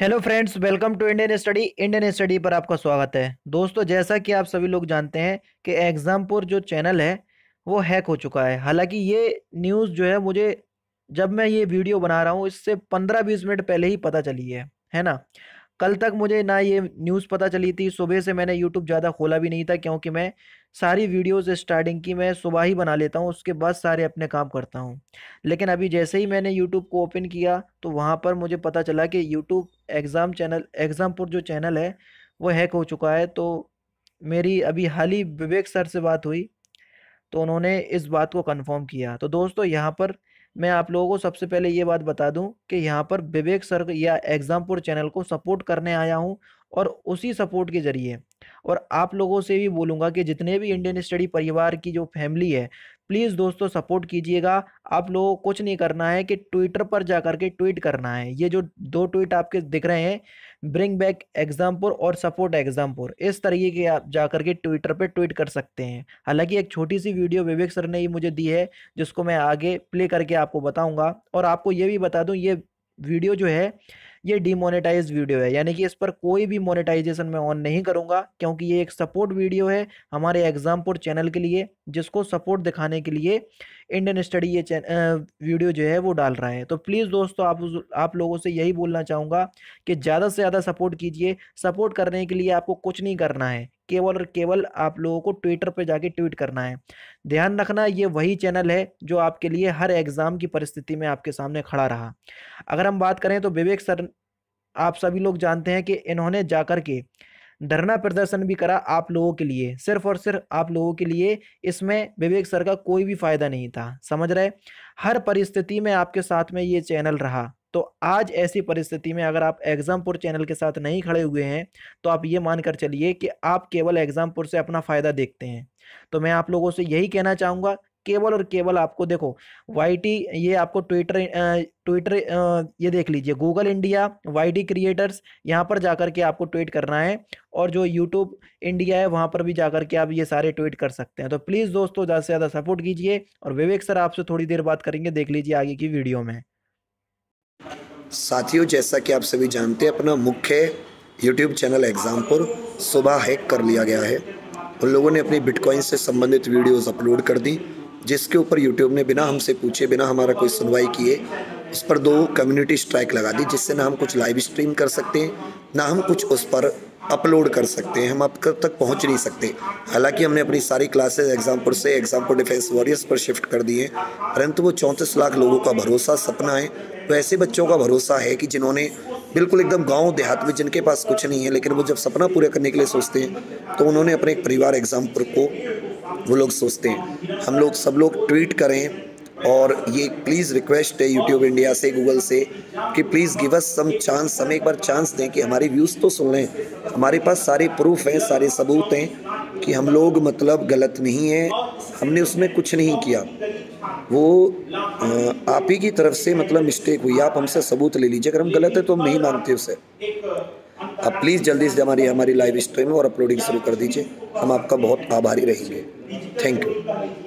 hello friends welcome to Indian study Indian study पर आपका स्वागत है दोस्तों जैसा कि आप सभी लोग जानते हैं कि एग्जामपुर जो चैनल है वो हैक हो चुका है हालांकि ये न्यूज़ जो है मुझे जब मैं ये वीडियो बना रहा हूँ इससे पंद्रह बीस मिनट पहले ही पता चली है है ना कल तक मुझे ना ये न्यूज़ पता चली थी सुबह से मैंने यूट्यूब ज़्यादा खोला भी नहीं था क्योंकि मैं सारी वीडियोस स्टार्टिंग की मैं सुबह ही बना लेता हूँ उसके बाद सारे अपने काम करता हूँ लेकिन अभी जैसे ही मैंने यूट्यूब को ओपन किया तो वहाँ पर मुझे पता चला कि यूट्यूब एग्ज़ाम चैनल एग्ज़ामपुर जो चैनल है वो हैक हो चुका है तो मेरी अभी हाल ही विवेक सर से बात हुई तो उन्होंने इस बात को कंफर्म किया तो दोस्तों यहाँ पर मैं आप लोगों को सबसे पहले ये बात बता दूं कि यहाँ पर विवेक सर या एग्जामपुर चैनल को सपोर्ट करने आया हूँ और उसी सपोर्ट के ज़रिए और आप लोगों से भी बोलूँगा कि जितने भी इंडियन स्टडी परिवार की जो फैमिली है प्लीज़ दोस्तों सपोर्ट कीजिएगा आप लोगों को कुछ नहीं करना है कि ट्विटर पर जा कर के ट्वीट करना है ये जो दो ट्वीट आपके दिख रहे हैं ब्रिंग बैक एग्जामपुर और सपोर्ट एग्जामपुर इस तरीके के आप जा कर के ट्विटर पर ट्वीट कर सकते हैं हालांकि एक छोटी सी वीडियो विवेक सर ने ही मुझे दी है जिसको मैं आगे प्ले करके आपको बताऊँगा और आपको ये भी बता दूँ ये वीडियो जो है ये डिमोनेटाइज वीडियो है यानी कि इस पर कोई भी मोनेटाइजेशन मैं ऑन नहीं करूँगा क्योंकि ये एक सपोर्ट वीडियो है हमारे एग्जामपुर चैनल के लिए जिसको सपोर्ट दिखाने के लिए इंडियन स्टडी ये वीडियो जो है वो डाल रहा है तो प्लीज़ दोस्तों आप आप लोगों से यही बोलना चाहूँगा कि ज़्यादा से ज़्यादा सपोर्ट कीजिए सपोर्ट करने के लिए आपको कुछ नहीं करना है केवल और केवल आप लोगों को ट्विटर पर जाके ट्वीट करना है ध्यान रखना ये वही चैनल है जो आपके लिए हर एग्ज़ाम की परिस्थिति में आपके सामने खड़ा रहा अगर हम बात करें तो विवेक सर आप सभी लोग जानते हैं कि इन्होंने जाकर के धरना प्रदर्शन भी करा आप लोगों के लिए सिर्फ और सिर्फ आप लोगों के लिए इसमें विवेक सर का कोई भी फायदा नहीं था समझ रहे हर परिस्थिति में आपके साथ में ये चैनल रहा तो आज ऐसी परिस्थिति में अगर आप एग्ज़ामपुर चैनल के साथ नहीं खड़े हुए हैं तो आप ये मानकर चलिए कि आप केवल एग्ज़ामपुर से अपना फ़ायदा देखते हैं तो मैं आप लोगों से यही कहना चाहूँगा केवल और केवल आपको देखो वाई ये आपको ट्विटर ट्विटर ये देख लीजिए गूगल इंडिया टी क्रिएटर्स यहाँ पर जाकर के आपको ट्वीट करना है और जो यूट्यूब इंडिया है वहाँ पर भी जाकर के आप ये सारे ट्वीट कर सकते हैं तो प्लीज़ दोस्तों ज़्यादा से ज़्यादा सपोर्ट कीजिए और विवेक सर आपसे थोड़ी देर बात करेंगे देख लीजिए आगे की वीडियो में साथियों जैसा कि आप सभी जानते हैं अपना मुख्य यूट्यूब चैनल एग्जामपुर सुबह हैक कर लिया गया है उन लोगों ने अपनी बिटकॉइन से संबंधित वीडियोस अपलोड कर दी जिसके ऊपर यूट्यूब ने बिना हमसे पूछे बिना हमारा कोई सुनवाई किए उस पर दो कम्युनिटी स्ट्राइक लगा दी जिससे ना हम कुछ लाइव स्ट्रीम कर सकते हैं ना हम कुछ उस पर अपलोड कर सकते हैं हम कब तक पहुंच नहीं सकते हालांकि हमने अपनी सारी क्लासेस एग्जामपुर से एग्जामपुर डिफेंस वॉरियर्स पर शिफ्ट कर दिए हैं परंतु वो चौंतीस लाख लोगों का भरोसा सपना है तो ऐसे बच्चों का भरोसा है कि जिन्होंने बिल्कुल एकदम गांव देहात में जिनके पास कुछ नहीं है लेकिन वो जब सपना पूरा करने के लिए सोचते हैं तो उन्होंने अपने एक परिवार एग्जाम्पल को वो लोग सोचते हैं हम लोग सब लोग ट्वीट करें और ये प्लीज़ रिक्वेस्ट है यूट्यूब इंडिया से गूगल से कि please give us some chance हम एक बार चांस दें कि हमारी व्यूज़ तो सुन लें हमारे पास सारे प्रूफ हैं सारे सबूत हैं कि हम लोग मतलब गलत नहीं हैं हमने उसमें कुछ नहीं किया वो आप ही की तरफ से मतलब मिस्टेक हुई आप हमसे सबूत ले लीजिए अगर हम गलत है तो हम नहीं मानते उसे आप प्लीज़ जल्दी से हमारी हमारी लाइव स्ट्रीम और अपलोडिंग शुरू कर दीजिए हम आपका बहुत आभारी रहेंगे थैंक यू